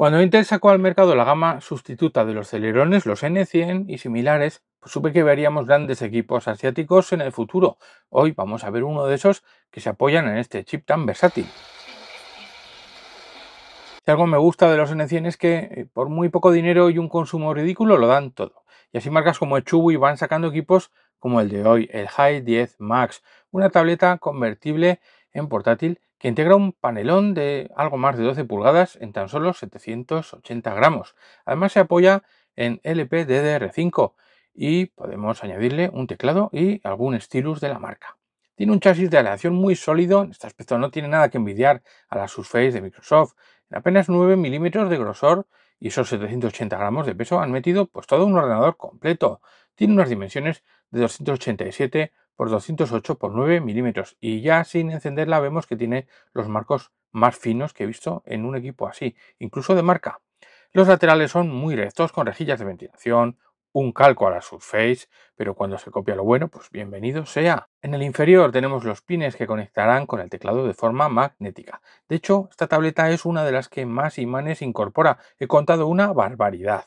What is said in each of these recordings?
Cuando Intel sacó al mercado la gama sustituta de los Celerones, los N100 y similares, pues supe que veríamos grandes equipos asiáticos en el futuro. Hoy vamos a ver uno de esos que se apoyan en este chip tan versátil. Si algo me gusta de los N100 es que eh, por muy poco dinero y un consumo ridículo lo dan todo. Y así marcas como Chubu y van sacando equipos como el de hoy, el High 10 Max, una tableta convertible en portátil que integra un panelón de algo más de 12 pulgadas en tan solo 780 gramos. Además se apoya en LPDDR5 y podemos añadirle un teclado y algún stylus de la marca. Tiene un chasis de aleación muy sólido, en este aspecto no tiene nada que envidiar a la Surface de Microsoft. En apenas 9 milímetros de grosor y esos 780 gramos de peso han metido pues, todo un ordenador completo, tiene unas dimensiones de 287 por 208 por 9 milímetros y ya sin encenderla vemos que tiene los marcos más finos que he visto en un equipo así, incluso de marca. Los laterales son muy rectos con rejillas de ventilación, un calco a la Surface, pero cuando se copia lo bueno, pues bienvenido sea. En el inferior tenemos los pines que conectarán con el teclado de forma magnética. De hecho, esta tableta es una de las que más imanes incorpora. He contado una barbaridad.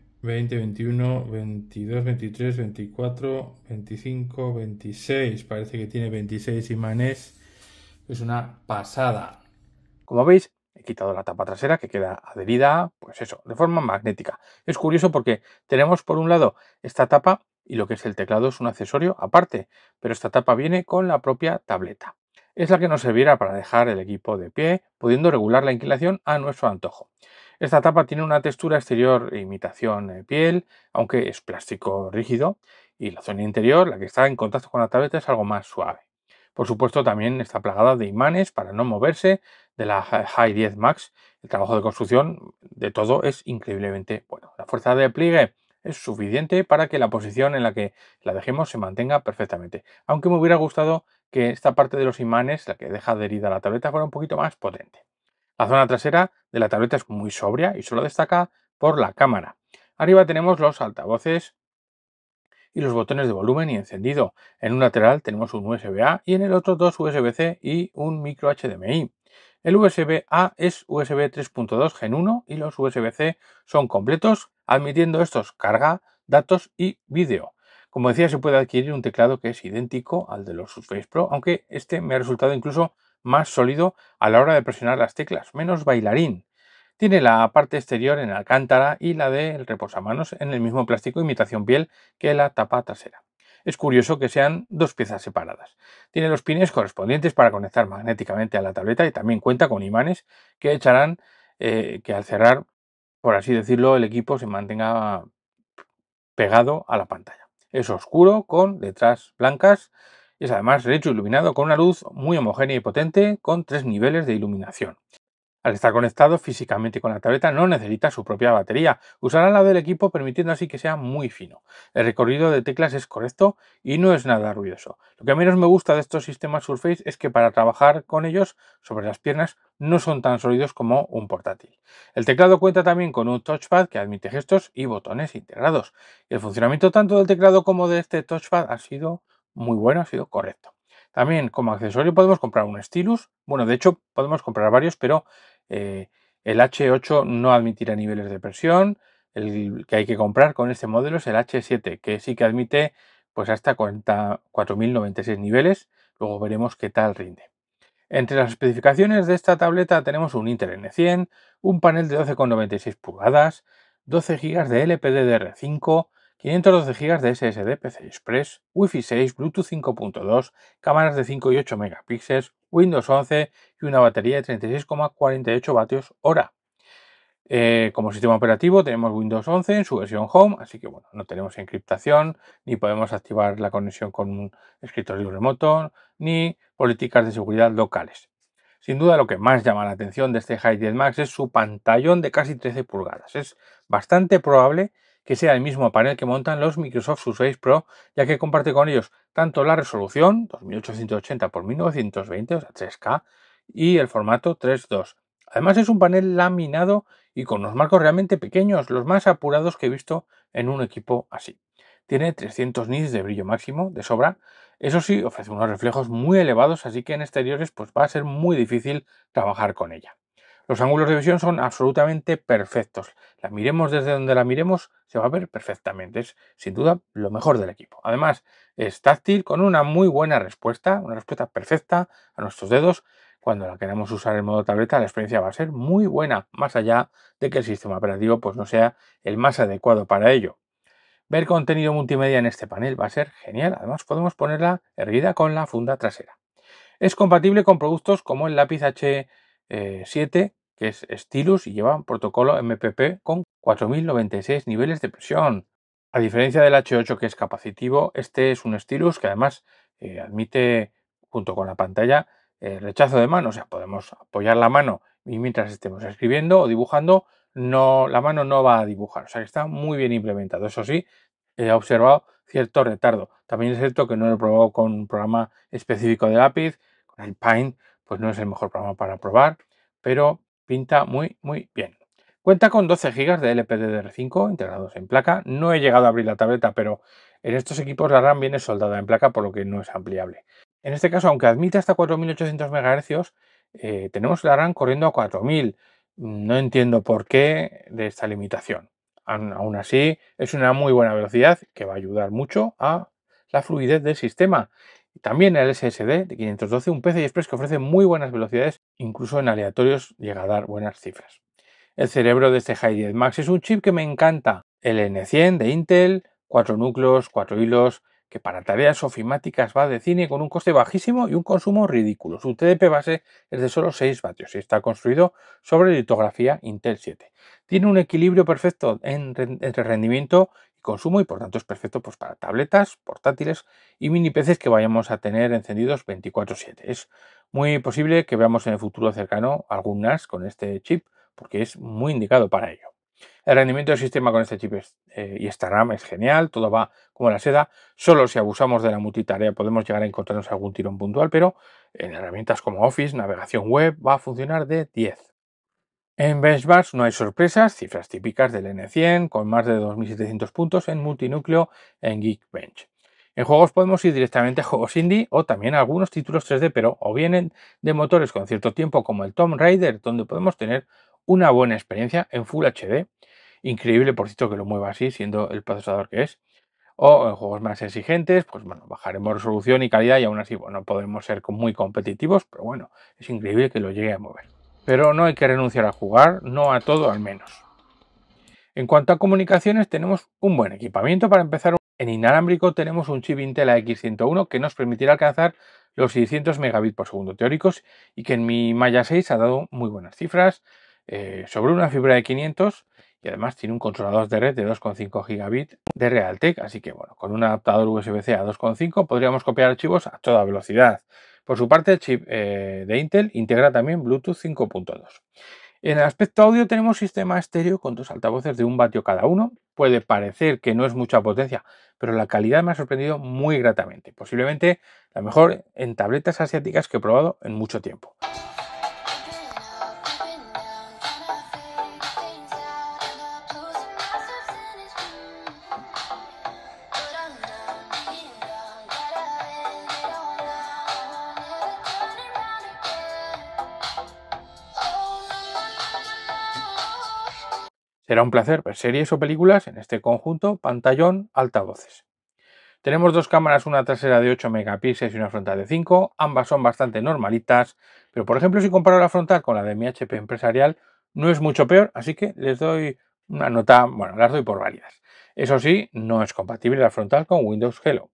20, 21, 22, 23, 24, 25, 26. Parece que tiene 26 imanes. Es una pasada. Como veis, he quitado la tapa trasera que queda adherida, pues eso, de forma magnética. Es curioso porque tenemos por un lado esta tapa y lo que es el teclado es un accesorio aparte, pero esta tapa viene con la propia tableta. Es la que nos servirá para dejar el equipo de pie, pudiendo regular la inclinación a nuestro antojo. Esta tapa tiene una textura exterior e imitación eh, piel, aunque es plástico rígido, y la zona interior, la que está en contacto con la tableta, es algo más suave. Por supuesto, también está plagada de imanes para no moverse de la High 10 Max. El trabajo de construcción de todo es increíblemente bueno. La fuerza de pliegue es suficiente para que la posición en la que la dejemos se mantenga perfectamente. Aunque me hubiera gustado que esta parte de los imanes, la que deja adherida la tableta, fuera un poquito más potente. La zona trasera de la tableta es muy sobria y solo destaca por la cámara. Arriba tenemos los altavoces y los botones de volumen y encendido. En un lateral tenemos un USB-A y en el otro dos USB-C y un micro HDMI. El USB-A es USB 3.2 Gen 1 y los USB-C son completos, admitiendo estos carga, datos y vídeo. Como decía, se puede adquirir un teclado que es idéntico al de los Surface Pro, aunque este me ha resultado incluso más sólido a la hora de presionar las teclas, menos bailarín. Tiene la parte exterior en alcántara y la del reposamanos en el mismo plástico imitación piel que la tapa trasera. Es curioso que sean dos piezas separadas. Tiene los pines correspondientes para conectar magnéticamente a la tableta y también cuenta con imanes que echarán eh, que al cerrar, por así decirlo, el equipo se mantenga pegado a la pantalla. Es oscuro con letras blancas es además hecho iluminado con una luz muy homogénea y potente con tres niveles de iluminación. Al estar conectado físicamente con la tableta no necesita su propia batería, usará la del equipo permitiendo así que sea muy fino. El recorrido de teclas es correcto y no es nada ruidoso. Lo que menos me gusta de estos sistemas Surface es que para trabajar con ellos sobre las piernas no son tan sólidos como un portátil. El teclado cuenta también con un touchpad que admite gestos y botones integrados. El funcionamiento tanto del teclado como de este touchpad ha sido muy bueno, ha sido correcto. También como accesorio podemos comprar un stylus. Bueno, de hecho podemos comprar varios, pero eh, el H8 no admitirá niveles de presión. El que hay que comprar con este modelo es el H7, que sí que admite pues hasta 4.096 niveles. Luego veremos qué tal rinde. Entre las especificaciones de esta tableta tenemos un Intel N100, un panel de 12,96 pulgadas, 12 GB de LPDDR5, 512 GB de SSD PC Express, Wi-Fi 6, Bluetooth 5.2, cámaras de 5 y 8 megapíxeles, Windows 11 y una batería de 36,48 vatios hora. Eh, como sistema operativo tenemos Windows 11 en su versión Home, así que bueno, no tenemos encriptación, ni podemos activar la conexión con un escritorio remoto, ni políticas de seguridad locales. Sin duda lo que más llama la atención de este High Max es su pantallón de casi 13 pulgadas. Es bastante probable que sea el mismo panel que montan los Microsoft Surface Pro, ya que comparte con ellos tanto la resolución 2880x1920, o sea, 3K, y el formato 3.2. Además es un panel laminado y con los marcos realmente pequeños, los más apurados que he visto en un equipo así. Tiene 300 nits de brillo máximo, de sobra. Eso sí, ofrece unos reflejos muy elevados, así que en exteriores pues, va a ser muy difícil trabajar con ella. Los ángulos de visión son absolutamente perfectos. La miremos desde donde la miremos, se va a ver perfectamente. Es sin duda lo mejor del equipo. Además, es táctil con una muy buena respuesta, una respuesta perfecta a nuestros dedos. Cuando la queremos usar en modo tableta, la experiencia va a ser muy buena, más allá de que el sistema operativo pues, no sea el más adecuado para ello. Ver contenido multimedia en este panel va a ser genial. Además, podemos ponerla erguida con la funda trasera. Es compatible con productos como el lápiz H 7, eh, que es Stylus, y lleva un protocolo MPP con 4096 niveles de presión. A diferencia del H8 que es capacitivo, este es un Stylus que además eh, admite junto con la pantalla el eh, rechazo de mano, o sea, podemos apoyar la mano y mientras estemos escribiendo o dibujando, no, la mano no va a dibujar, o sea está muy bien implementado. Eso sí, he observado cierto retardo. También es cierto que no lo he probado con un programa específico de lápiz, con el Paint pues no es el mejor programa para probar, pero pinta muy, muy bien. Cuenta con 12 GB de LPDDR5 integrados en placa. No he llegado a abrir la tableta, pero en estos equipos la RAM viene soldada en placa, por lo que no es ampliable. En este caso, aunque admite hasta 4800 MHz, eh, tenemos la RAM corriendo a 4000. No entiendo por qué de esta limitación. Aún así, es una muy buena velocidad que va a ayudar mucho a la fluidez del sistema también el SSD de 512, un PCI Express que ofrece muy buenas velocidades, incluso en aleatorios llega a dar buenas cifras. El cerebro de este High 10 Max es un chip que me encanta, el N100 de Intel, cuatro núcleos, cuatro hilos, que para tareas ofimáticas va de cine con un coste bajísimo y un consumo ridículo. Su TDP base es de solo 6 vatios y está construido sobre litografía Intel 7. Tiene un equilibrio perfecto entre rendimiento consumo y por tanto es perfecto pues, para tabletas, portátiles y mini peces que vayamos a tener encendidos 24/7. Es muy posible que veamos en el futuro cercano algunas con este chip porque es muy indicado para ello. El rendimiento del sistema con este chip eh, y esta RAM es genial, todo va como la seda. Solo si abusamos de la multitarea podemos llegar a encontrarnos algún tirón puntual, pero en herramientas como Office, navegación web, va a funcionar de 10. En benchmarks no hay sorpresas, cifras típicas del N100 con más de 2.700 puntos en multinúcleo en Geekbench. En juegos podemos ir directamente a juegos indie o también a algunos títulos 3D, pero o vienen de motores con cierto tiempo como el Tom Raider, donde podemos tener una buena experiencia en Full HD. Increíble, por cierto, que lo mueva así, siendo el procesador que es. O en juegos más exigentes, pues bueno, bajaremos resolución y calidad y aún así, bueno, podremos ser muy competitivos, pero bueno, es increíble que lo llegue a mover pero no hay que renunciar a jugar, no a todo al menos. En cuanto a comunicaciones, tenemos un buen equipamiento para empezar. En inalámbrico tenemos un chip Intel AX101 que nos permitirá alcanzar los 600 megabits por segundo teóricos y que en mi Maya 6 ha dado muy buenas cifras eh, sobre una fibra de 500 y además tiene un controlador de red de 2,5 gigabit de Realtek, así que bueno, con un adaptador USB-C a 2,5 podríamos copiar archivos a toda velocidad. Por su parte, el chip eh, de Intel integra también Bluetooth 5.2. En el aspecto audio tenemos sistema estéreo con dos altavoces de un vatio cada uno. Puede parecer que no es mucha potencia, pero la calidad me ha sorprendido muy gratamente. Posiblemente la mejor en tabletas asiáticas que he probado en mucho tiempo. Será un placer ver series o películas en este conjunto pantallón altavoces. Tenemos dos cámaras, una trasera de 8 megapíxeles y una frontal de 5. Ambas son bastante normalitas, pero por ejemplo si comparo la frontal con la de mi HP empresarial, no es mucho peor, así que les doy una nota, bueno, las doy por válidas. Eso sí, no es compatible la frontal con Windows Hello.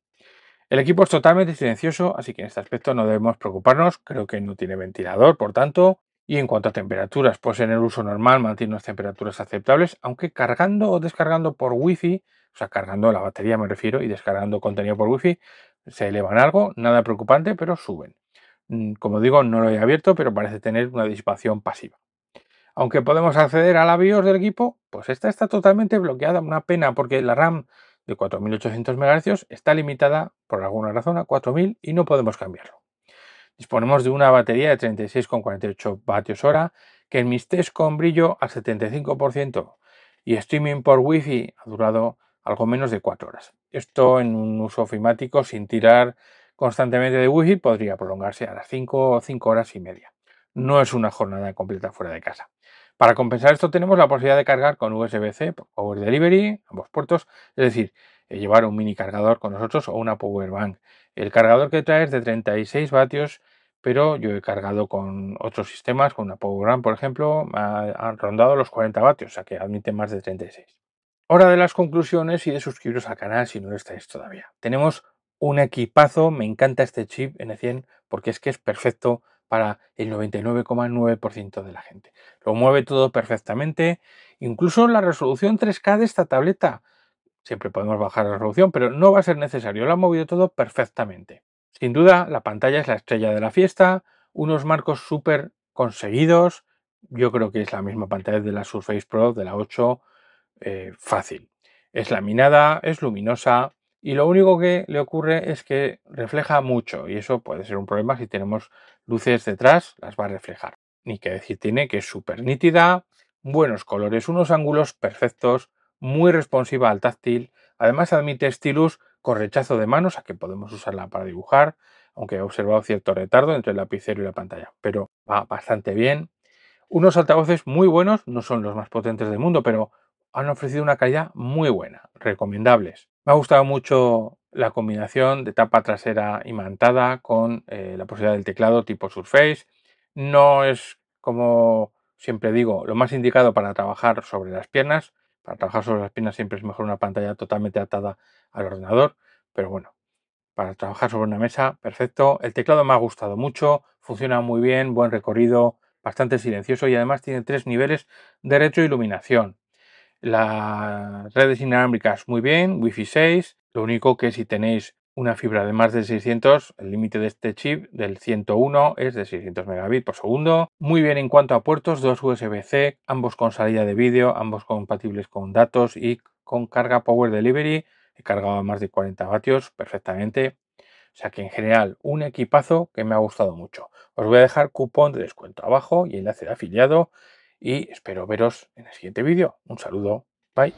El equipo es totalmente silencioso, así que en este aspecto no debemos preocuparnos, creo que no tiene ventilador, por tanto, y en cuanto a temperaturas, pues en el uso normal mantiene unas temperaturas aceptables, aunque cargando o descargando por wifi, o sea, cargando la batería me refiero y descargando contenido por wifi, se elevan algo, nada preocupante, pero suben. Mm, como digo, no lo he abierto, pero parece tener una disipación pasiva. Aunque podemos acceder a la BIOS del equipo, pues esta está totalmente bloqueada, una pena, porque la RAM de 4800 MHz está limitada por alguna razón a 4000 y no podemos cambiarlo. Disponemos de una batería de 36,48 vatios hora que en mis test con brillo al 75% y streaming por Wi-Fi ha durado algo menos de 4 horas. Esto en un uso ofimático sin tirar constantemente de wifi podría prolongarse a las 5 o 5 horas y media. No es una jornada completa fuera de casa. Para compensar esto tenemos la posibilidad de cargar con USB-C, Power Delivery, ambos puertos, es decir, eh, llevar un mini cargador con nosotros o una power bank. El cargador que trae es de 36 vatios, pero yo he cargado con otros sistemas, con una power bank, por ejemplo, han rondado los 40 vatios, o sea que admite más de 36. Hora de las conclusiones y de suscribiros al canal si no lo estáis todavía. Tenemos un equipazo, me encanta este chip N100 porque es que es perfecto para el 99,9% de la gente. Lo mueve todo perfectamente, incluso la resolución 3K de esta tableta. Siempre podemos bajar la resolución, pero no va a ser necesario, lo ha movido todo perfectamente. Sin duda, la pantalla es la estrella de la fiesta, unos marcos súper conseguidos, yo creo que es la misma pantalla de la Surface Pro, de la 8, eh, fácil. Es laminada, es luminosa y lo único que le ocurre es que refleja mucho y eso puede ser un problema si tenemos luces detrás, las va a reflejar. Ni que decir tiene que es súper nítida, buenos colores, unos ángulos perfectos, muy responsiva al táctil. Además admite stylus con rechazo de manos, a que podemos usarla para dibujar, aunque he observado cierto retardo entre el lapicero y la pantalla, pero va bastante bien. Unos altavoces muy buenos, no son los más potentes del mundo, pero han ofrecido una calidad muy buena, recomendables. Me ha gustado mucho la combinación de tapa trasera imantada con eh, la posibilidad del teclado tipo Surface. No es como siempre digo, lo más indicado para trabajar sobre las piernas, para trabajar sobre las piernas siempre es mejor una pantalla totalmente atada al ordenador, pero bueno, para trabajar sobre una mesa, perfecto. El teclado me ha gustado mucho, funciona muy bien, buen recorrido, bastante silencioso y además tiene tres niveles de retroiluminación. Las redes inalámbricas muy bien, Wi-Fi 6, lo único que si tenéis una fibra de más de 600, el límite de este chip del 101 es de 600 megabits por segundo. Muy bien en cuanto a puertos, dos USB-C, ambos con salida de vídeo, ambos compatibles con datos y con carga Power Delivery, cargado a más de 40 vatios perfectamente. O sea que en general un equipazo que me ha gustado mucho. Os voy a dejar cupón de descuento abajo y enlace de afiliado y espero veros en el siguiente vídeo. Un saludo. Bye.